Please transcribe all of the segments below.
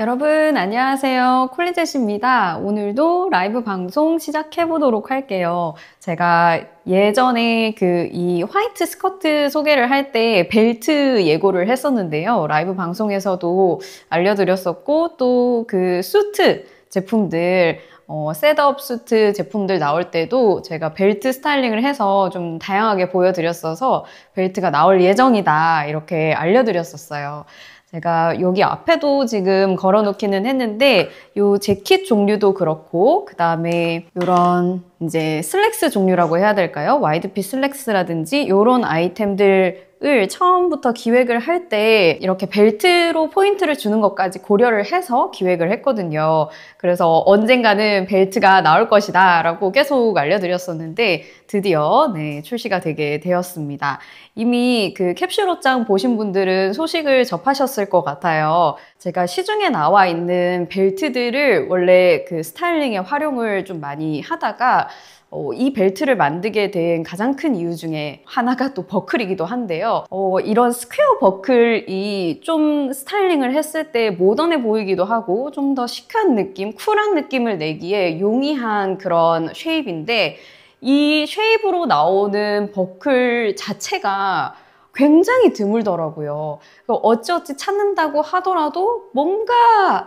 여러분 안녕하세요 콜리젯입니다 오늘도 라이브 방송 시작해 보도록 할게요 제가 예전에 그 이 화이트 스커트 소개를 할 때 벨트 예고를 했었는데요 라이브 방송에서도 알려드렸었고 또 그 수트 제품들 어, 셋업 수트 제품들 나올 때도 제가 벨트 스타일링을 해서 좀 다양하게 보여드렸어서 벨트가 나올 예정이다 이렇게 알려드렸었어요. 제가 여기 앞에도 지금 걸어놓기는 했는데 요 재킷 종류도 그렇고 그 다음에 요런 이제 슬랙스 종류라고 해야 될까요? 와이드핏 슬랙스라든지 요런 아이템들 을 처음부터 기획을 할 때 이렇게 벨트로 포인트를 주는 것까지 고려를 해서 기획을 했거든요. 그래서 언젠가는 벨트가 나올 것이다 라고 계속 알려드렸었는데 드디어 네, 출시가 되게 되었습니다. 이미 그 캡슐 옷장 보신 분들은 소식을 접하셨을 것 같아요. 제가 시중에 나와 있는 벨트들을 원래 그 스타일링에 활용을 좀 많이 하다가 어, 이 벨트를 만들게 된 가장 큰 이유 중에 하나가 또 버클이기도 한데요. 어, 이런 스퀘어 버클이 좀 스타일링을 했을 때 모던해 보이기도 하고 좀 더 시크한 느낌, 쿨한 느낌을 내기에 용이한 그런 쉐입인데 이 쉐입으로 나오는 버클 자체가 굉장히 드물더라고요. 어찌어찌 찾는다고 하더라도 뭔가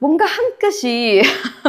뭔가 한 끗이,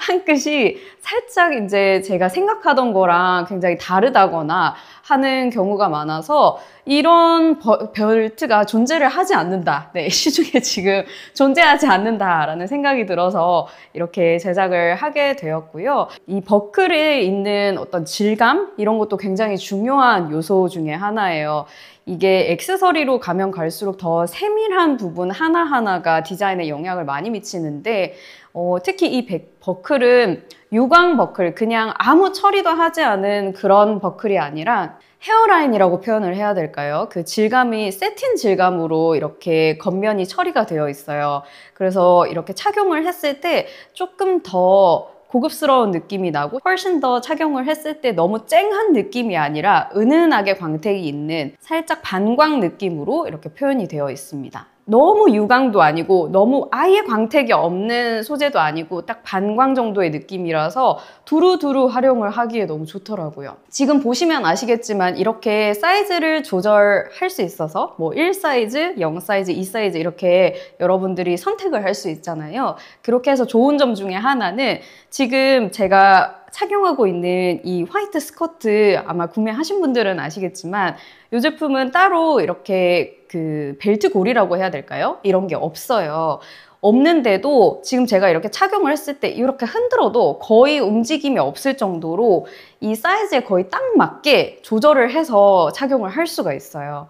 한 끗이 살짝 이제 제가 생각하던 거랑 굉장히 다르다거나 하는 경우가 많아서 이런 벨트가 존재를 하지 않는다. 네, 시중에 지금 존재하지 않는다라는 생각이 들어서 이렇게 제작을 하게 되었고요. 이 버클에 있는 어떤 질감? 이런 것도 굉장히 중요한 요소 중에 하나예요. 이게 액세서리로 가면 갈수록 더 세밀한 부분 하나하나가 디자인에 영향을 많이 미치는데 어, 특히 이 백, 버클은 유광 버클, 그냥 아무 처리도 하지 않은 그런 버클이 아니라 헤어라인이라고 표현을 해야 될까요? 그 질감이 세틴 질감으로 이렇게 겉면이 처리가 되어 있어요. 그래서 이렇게 착용을 했을 때 조금 더 고급스러운 느낌이 나고 훨씬 더 착용을 했을 때 너무 쨍한 느낌이 아니라 은은하게 광택이 있는 살짝 반광 느낌으로 이렇게 표현이 되어 있습니다. 너무 유광도 아니고 너무 아예 광택이 없는 소재도 아니고 딱 반광 정도의 느낌이라서 두루두루 활용을 하기에 너무 좋더라고요. 지금 보시면 아시겠지만 이렇게 사이즈를 조절할 수 있어서 뭐 1 사이즈, 0 사이즈, 2 사이즈 이렇게 여러분들이 선택을 할 수 있잖아요. 그렇게 해서 좋은 점 중에 하나는 지금 제가 착용하고 있는 이 화이트 스커트 아마 구매하신 분들은 아시겠지만 이 제품은 따로 이렇게 그 벨트 고리라고 해야 될까요? 이런 게 없어요. 없는데도 지금 제가 이렇게 착용을 했을 때 이렇게 흔들어도 거의 움직임이 없을 정도로 이 사이즈에 거의 딱 맞게 조절을 해서 착용을 할 수가 있어요.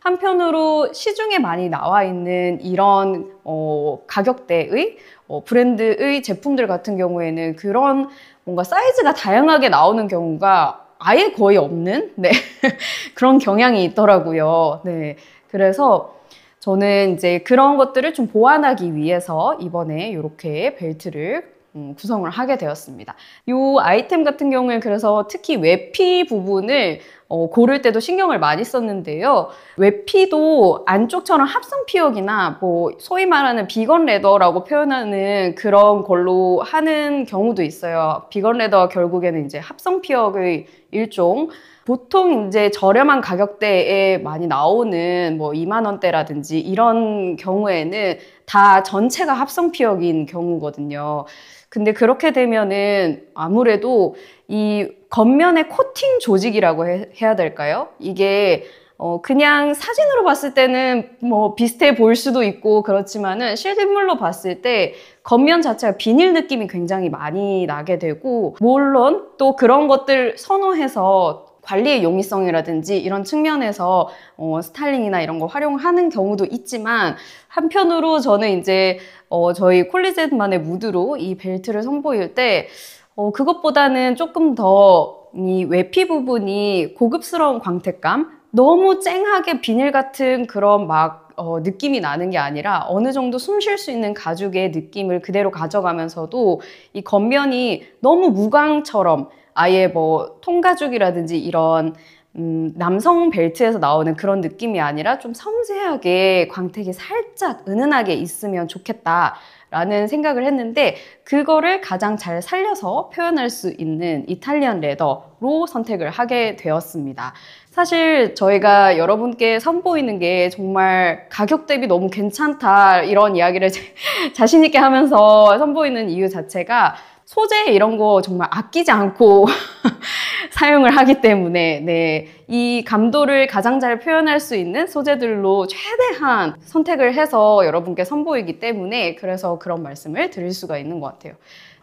한편으로 시중에 많이 나와 있는 이런 어, 가격대의 어, 브랜드의 제품들 같은 경우에는 그런 뭔가 사이즈가 다양하게 나오는 경우가 아예 거의 없는 네. 그런 경향이 있더라고요. 네. 그래서 저는 이제 그런 것들을 좀 보완하기 위해서 이번에 이렇게 벨트를 음, 구성을 하게 되었습니다. 이 아이템 같은 경우에 그래서 특히 외피 부분을 어, 고를 때도 신경을 많이 썼는데요. 외피도 안쪽처럼 합성 피혁이나 뭐 소위 말하는 비건 레더라고 표현하는 그런 걸로 하는 경우도 있어요. 비건 레더 결국에는 이제 합성 피혁의 일종 보통 이제 저렴한 가격대에 많이 나오는 뭐 2만 원대라든지 이런 경우에는 다 전체가 합성 피혁인 경우거든요. 근데 그렇게 되면은 아무래도 이 겉면의 코팅 조직이라고 해, 해야 될까요? 이게 어, 그냥 사진으로 봤을 때는 뭐 비슷해 보일 수도 있고 그렇지만은 실물로 봤을 때 겉면 자체가 비닐 느낌이 굉장히 많이 나게 되고 물론 또 그런 것들 선호해서 관리의 용이성이라든지 이런 측면에서 어, 스타일링이나 이런 거 활용하는 경우도 있지만 한편으로 저는 이제 어, 저희 콜리젯만의 무드로 이 벨트를 선보일 때 어, 그것보다는 조금 더 이 외피 부분이 고급스러운 광택감 너무 쨍하게 비닐 같은 그런 막 어, 느낌이 나는 게 아니라 어느 정도 숨 쉴 수 있는 가죽의 느낌을 그대로 가져가면서도 이 겉면이 너무 무광처럼 아예 뭐 통가죽이라든지 이런 음, 남성 벨트에서 나오는 그런 느낌이 아니라 좀 섬세하게 광택이 살짝 은은하게 있으면 좋겠다. 라는 생각을 했는데 그거를 가장 잘 살려서 표현할 수 있는 이탈리안 레더로 선택을 하게 되었습니다. 사실 저희가 여러분께 선보이는 게 정말 가격 대비 너무 괜찮다 이런 이야기를 자신 있게 하면서 선보이는 이유 자체가 소재 이런 거 정말 아끼지 않고 사용을 하기 때문에 네, 이 감도를 가장 잘 표현할 수 있는 소재들로 최대한 선택을 해서 여러분께 선보이기 때문에 그래서 그런 말씀을 드릴 수가 있는 것 같아요.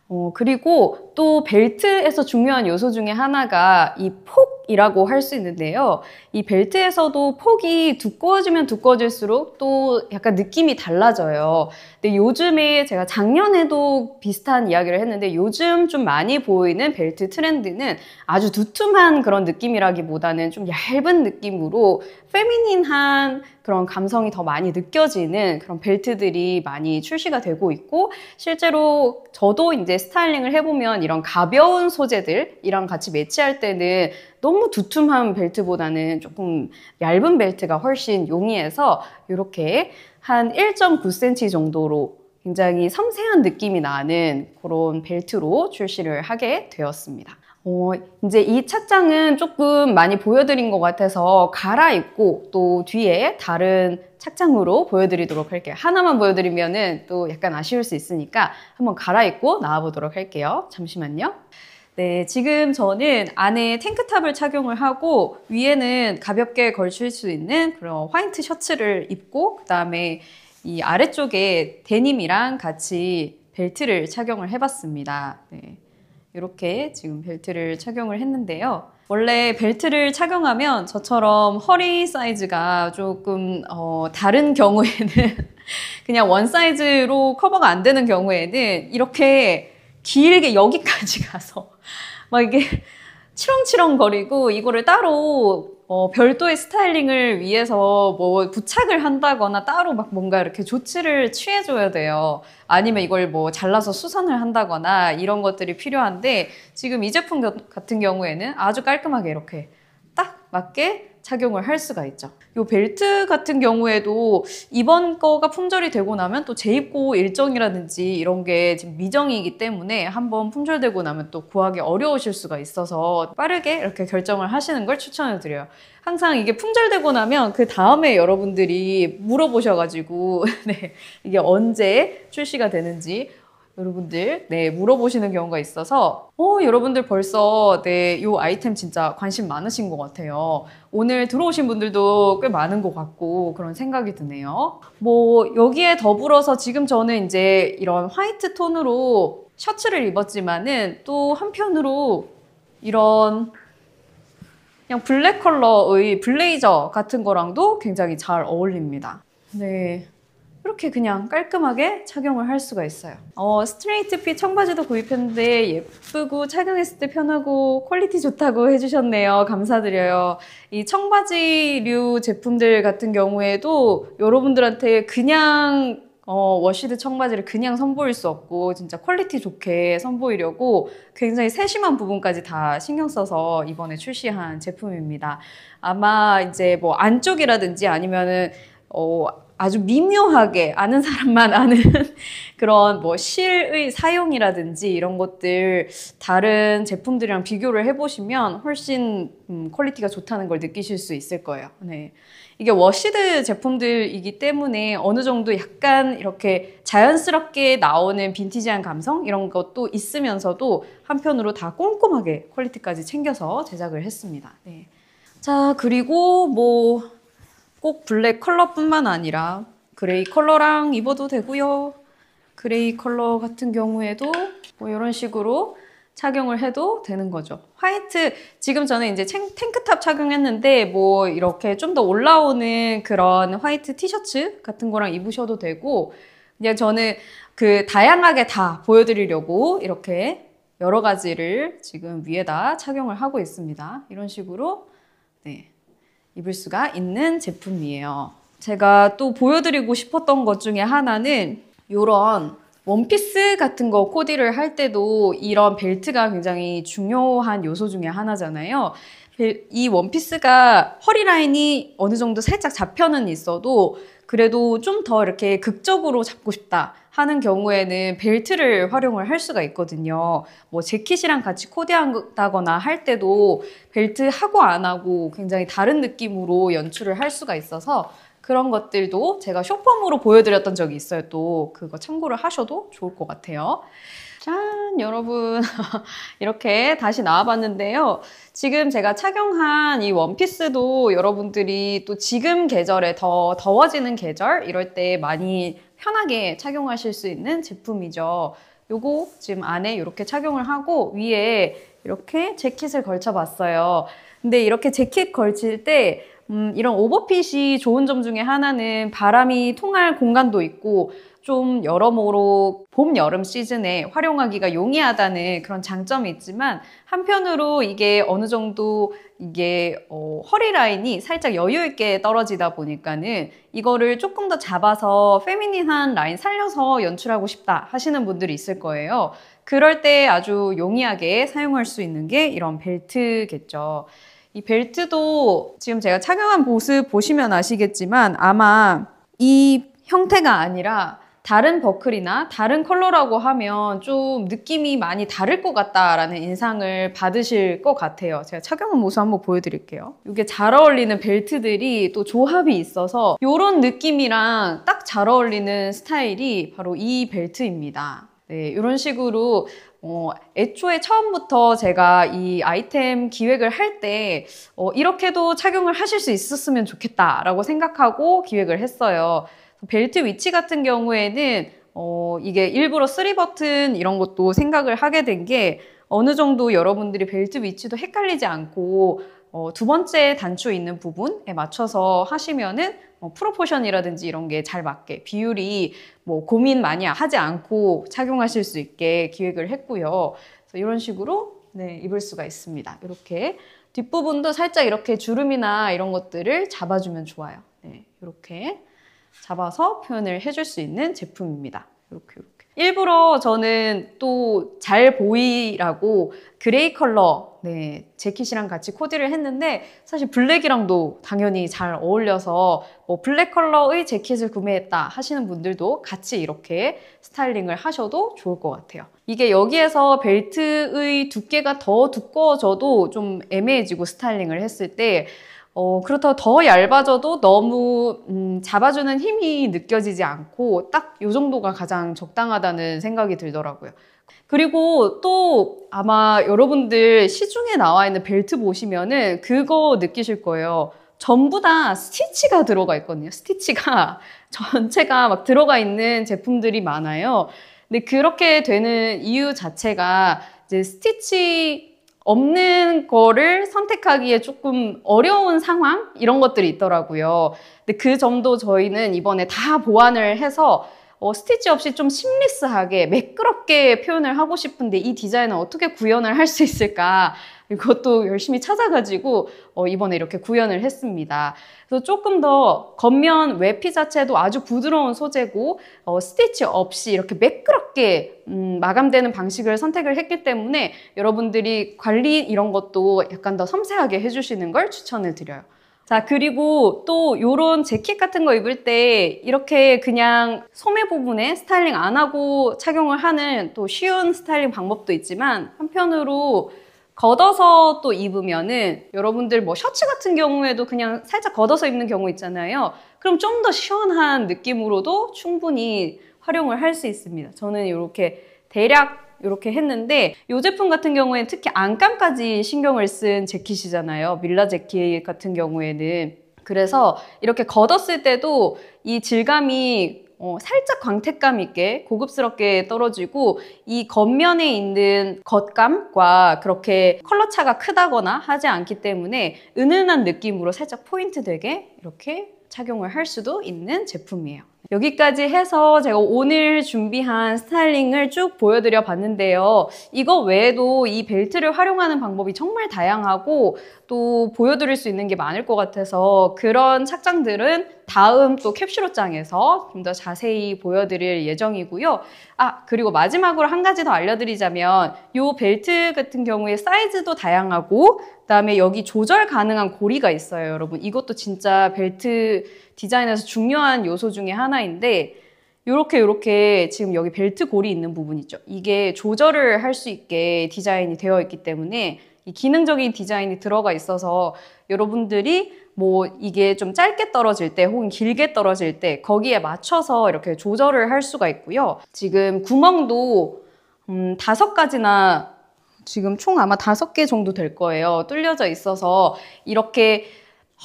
어, 그리고 또 벨트에서 중요한 요소 중에 하나가 이폭 이라고 할 수 있는데요. 이 벨트에서도 폭이 두꺼워지면 두꺼워질수록 또 약간 느낌이 달라져요. 근데 요즘에 제가 작년에도 비슷한 이야기를 했는데 요즘 좀 많이 보이는 벨트 트렌드는 아주 두툼한 그런 느낌이라기보다는 좀 얇은 느낌으로 페미닌한 그런 감성이 더 많이 느껴지는 그런 벨트들이 많이 출시가 되고 있고 실제로 저도 이제 스타일링을 해보면 이런 가벼운 소재들이랑 같이 매치할 때는 너무 두툼한 벨트보다는 조금 얇은 벨트가 훨씬 용이해서 이렇게 한 1.9cm 정도로 굉장히 섬세한 느낌이 나는 그런 벨트로 출시를 하게 되었습니다. 어, 이제 이 착장은 조금 많이 보여드린 것 같아서 갈아입고 또 뒤에 다른 착장으로 보여드리도록 할게요. 하나만 보여드리면은 또 약간 아쉬울 수 있으니까 한번 갈아입고 나와보도록 할게요. 잠시만요. 네, 지금 저는 안에 탱크탑을 착용을 하고 위에는 가볍게 걸칠 수 있는 그런 화이트 셔츠를 입고 그다음에 이 아래쪽에 데님이랑 같이 벨트를 착용을 해봤습니다. 네, 이렇게 지금 벨트를 착용을 했는데요. 원래 벨트를 착용하면 저처럼 허리 사이즈가 조금 어, 다른 경우에는 그냥 원 사이즈로 커버가 안 되는 경우에는 이렇게 길게 여기까지 가서 막 이게 치렁치렁 거리고 이거를 따로 어, 별도의 스타일링을 위해서 뭐 부착을 한다거나 따로 막 뭔가 이렇게 조치를 취해줘야 돼요. 아니면 이걸 뭐 잘라서 수선을 한다거나 이런 것들이 필요한데 지금 이 제품 같은 경우에는 아주 깔끔하게 이렇게 맞게 착용을 할 수가 있죠. 이 벨트 같은 경우에도 이번 거가 품절이 되고 나면 또 재입고 일정이라든지 이런 게 지금 미정이기 때문에 한번 품절되고 나면 또 구하기 어려우실 수가 있어서 빠르게 이렇게 결정을 하시는 걸 추천을 드려요. 항상 이게 품절되고 나면 그 다음에 여러분들이 물어보셔가지고 네, 이게 언제 출시가 되는지 여러분들 네 물어보시는 경우가 있어서 어 여러분들 벌써 네요 아이템 진짜 관심 많으신 것 같아요. 오늘 들어오신 분들도 꽤 많은 것 같고 그런 생각이 드네요. 뭐 여기에 더불어서 지금 저는 이제 이런 화이트 톤으로 셔츠를 입었지만은 또 한편으로 이런 그냥 블랙 컬러의 블레이저 같은 거랑도 굉장히 잘 어울립니다. 네. 이렇게 그냥 깔끔하게 착용을 할 수가 있어요. 어, 스트레이트 핏 청바지도 구입했는데 예쁘고 착용했을 때 편하고 퀄리티 좋다고 해주셨네요. 감사드려요. 이 청바지류 제품들 같은 경우에도 여러분들한테 그냥 어, 워시드 청바지를 그냥 선보일 수 없고 진짜 퀄리티 좋게 선보이려고 굉장히 세심한 부분까지 다 신경 써서 이번에 출시한 제품입니다. 아마 이제 뭐 안쪽이라든지 아니면은 어, 아주 미묘하게 아는 사람만 아는 그런 뭐 실의 사용이라든지 이런 것들 다른 제품들이랑 비교를 해보시면 훨씬 음, 퀄리티가 좋다는 걸 느끼실 수 있을 거예요. 네. 이게 워시드 제품들이기 때문에 어느 정도 약간 이렇게 자연스럽게 나오는 빈티지한 감성 이런 것도 있으면서도 한편으로 다 꼼꼼하게 퀄리티까지 챙겨서 제작을 했습니다. 네. 자, 그리고 뭐꼭 블랙 컬러뿐만 아니라 그레이 컬러랑 입어도 되고요. 그레이 컬러 같은 경우에도 뭐 이런 식으로 착용을 해도 되는 거죠. 화이트, 지금 저는 이제 탱크탑 착용했는데 뭐 이렇게 좀 더 올라오는 그런 화이트 티셔츠 같은 거랑 입으셔도 되고 그냥 저는 그 다양하게 다 보여드리려고 이렇게 여러 가지를 지금 위에다 착용을 하고 있습니다. 이런 식으로 네. 입을 수가 있는 제품이에요. 제가 또 보여드리고 싶었던 것 중에 하나는 이런 원피스 같은 거 코디를 할 때도 이런 벨트가 굉장히 중요한 요소 중에 하나잖아요. 이 원피스가 허리라인이 어느 정도 살짝 잡혀는 있어도 그래도 좀 더 이렇게 극적으로 잡고 싶다 하는 경우에는 벨트를 활용을 할 수가 있거든요. 뭐 재킷이랑 같이 코디한다거나 할 때도 벨트 하고 안 하고 굉장히 다른 느낌으로 연출을 할 수가 있어서 그런 것들도 제가 쇼펌으로 보여드렸던 적이 있어요. 또 그거 참고를 하셔도 좋을 것 같아요. 짠! 여러분. 이렇게 다시 나와봤는데요. 지금 제가 착용한 이 원피스도 여러분들이 또 지금 계절에 더 더워지는 계절, 이럴 때 많이 편하게 착용하실 수 있는 제품이죠. 요거 지금 안에 이렇게 착용을 하고 위에 이렇게 재킷을 걸쳐봤어요. 근데 이렇게 재킷 걸칠 때 음, 이런 오버핏이 좋은 점 중에 하나는 바람이 통할 공간도 있고 좀 여러모로 봄, 여름 시즌에 활용하기가 용이하다는 그런 장점이 있지만 한편으로 이게 어느 정도 이게 어, 허리 라인이 살짝 여유 있게 떨어지다 보니까는 이거를 조금 더 잡아서 페미닌한 라인 살려서 연출하고 싶다 하시는 분들이 있을 거예요. 그럴 때 아주 용이하게 사용할 수 있는 게 이런 벨트겠죠. 이 벨트도 지금 제가 착용한 모습 보시면 아시겠지만 아마 이 형태가 아니라 다른 버클이나 다른 컬러라고 하면 좀 느낌이 많이 다를 것 같다라는 인상을 받으실 것 같아요. 제가 착용한 모습 한번 보여드릴게요. 이게 잘 어울리는 벨트들이 또 조합이 있어서 이런 느낌이랑 딱 잘 어울리는 스타일이 바로 이 벨트입니다. 네, 이런 식으로 어, 애초에 처음부터 제가 이 아이템 기획을 할때 어, 이렇게도 착용을 하실 수 있었으면 좋겠다라고 생각하고 기획을 했어요. 벨트 위치 같은 경우에는 어, 이게 일부러 쓰리 버튼 이런 것도 생각을 하게 된 게 어느 정도 여러분들이 벨트 위치도 헷갈리지 않고 어, 두 번째 단추 있는 부분에 맞춰서 하시면은 어, 프로포션이라든지 이런 게 잘 맞게 비율이 뭐 고민 많이 하지 않고 착용하실 수 있게 기획을 했고요. 그래서 이런 식으로 네, 입을 수가 있습니다. 이렇게 뒷부분도 살짝 이렇게 주름이나 이런 것들을 잡아주면 좋아요. 네, 이렇게 잡아서 표현을 해줄 수 있는 제품입니다. 이렇게 이렇게. 일부러 저는 또 잘 보이라고 그레이 컬러 네, 재킷이랑 같이 코디를 했는데 사실 블랙이랑도 당연히 잘 어울려서 뭐 블랙 컬러의 재킷을 구매했다 하시는 분들도 같이 이렇게 스타일링을 하셔도 좋을 것 같아요. 이게 여기에서 벨트의 두께가 더 두꺼워져도 좀 애매해지고 스타일링을 했을 때 어, 그렇다고 더 얇아져도 너무 음, 잡아주는 힘이 느껴지지 않고 딱 이 정도가 가장 적당하다는 생각이 들더라고요. 그리고 또 아마 여러분들 시중에 나와 있는 벨트 보시면은 그거 느끼실 거예요. 전부 다 스티치가 들어가 있거든요. 스티치가 전체가 막 들어가 있는 제품들이 많아요. 근데 그렇게 되는 이유 자체가 이제 스티치 없는 거를 선택하기에 조금 어려운 상황 이런 것들이 있더라고요. 근데 그 점도 저희는 이번에 다 보완을 해서 어, 스티치 없이 좀 심리스하게 매끄럽게 표현을 하고 싶은데 이 디자인을 어떻게 구현을 할 수 있을까 그것도 열심히 찾아가지고 어, 이번에 이렇게 구현을 했습니다. 그래서 조금 더 겉면 외피 자체도 아주 부드러운 소재고 어, 스티치 없이 이렇게 매끄럽게 음, 마감되는 방식을 선택을 했기 때문에 여러분들이 관리 이런 것도 약간 더 섬세하게 해주시는 걸 추천을 드려요. 자, 그리고 또 요런 재킷 같은 거 입을 때 이렇게 그냥 소매 부분에 스타일링 안 하고 착용을 하는 또 쉬운 스타일링 방법도 있지만 한편으로 걷어서 또 입으면은 여러분들 뭐 셔츠 같은 경우에도 그냥 살짝 걷어서 입는 경우 있잖아요. 그럼 좀 더 시원한 느낌으로도 충분히 활용을 할 수 있습니다. 저는 이렇게 대략 이렇게 했는데 이 제품 같은 경우에는 특히 안감까지 신경을 쓴 재킷이잖아요. 밀라 재킷 같은 경우에는. 그래서 이렇게 걷었을 때도 이 질감이 어, 살짝 광택감 있게 고급스럽게 떨어지고 이 겉면에 있는 겉감과 그렇게 컬러 차가 크다거나 하지 않기 때문에 은은한 느낌으로 살짝 포인트 되게 이렇게 착용을 할 수도 있는 제품이에요. 여기까지 해서 제가 오늘 준비한 스타일링을 쭉 보여드려 봤는데요. 이거 외에도 이 벨트를 활용하는 방법이 정말 다양하고 또 보여드릴 수 있는 게 많을 것 같아서 그런 착장들은 다음 또 캡슐옷장에서 좀 더 자세히 보여드릴 예정이고요. 아 그리고 마지막으로 한 가지 더 알려드리자면 이 벨트 같은 경우에 사이즈도 다양하고 그다음에 여기 조절 가능한 고리가 있어요, 여러분. 이것도 진짜 벨트 디자인에서 중요한 요소 중에 하나인데 이렇게 이렇게 지금 여기 벨트 고리 있는 부분 있죠. 이게 조절을 할 수 있게 디자인이 되어 있기 때문에 이 기능적인 디자인이 들어가 있어서 여러분들이 뭐 이게 좀 짧게 떨어질 때 혹은 길게 떨어질 때 거기에 맞춰서 이렇게 조절을 할 수가 있고요. 지금 구멍도 음, 다섯 가지나 지금 총 아마 다섯 개 정도 될 거예요. 뚫려져 있어서 이렇게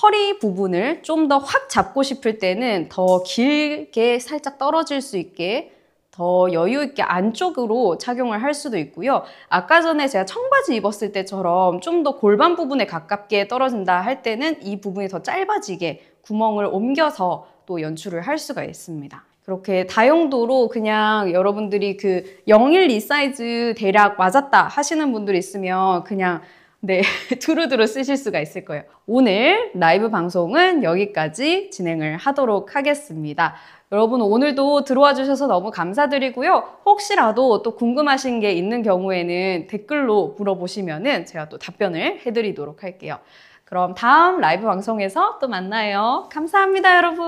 허리 부분을 좀 더 확 잡고 싶을 때는 더 길게 살짝 떨어질 수 있게 더 여유 있게 안쪽으로 착용을 할 수도 있고요. 아까 전에 제가 청바지 입었을 때처럼 좀 더 골반 부분에 가깝게 떨어진다 할 때는 이 부분이 더 짧아지게 구멍을 옮겨서 또 연출을 할 수가 있습니다. 그렇게 다용도로 그냥 여러분들이 그012 사이즈 대략 맞았다 하시는 분들 있으면 그냥 네, 두루두루 쓰실 수가 있을 거예요. 오늘 라이브 방송은 여기까지 진행을 하도록 하겠습니다. 여러분 오늘도 들어와 주셔서 너무 감사드리고요. 혹시라도 또 궁금하신 게 있는 경우에는 댓글로 물어보시면은 제가 또 답변을 해드리도록 할게요. 그럼 다음 라이브 방송에서 또 만나요. 감사합니다, 여러분.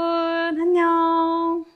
안녕.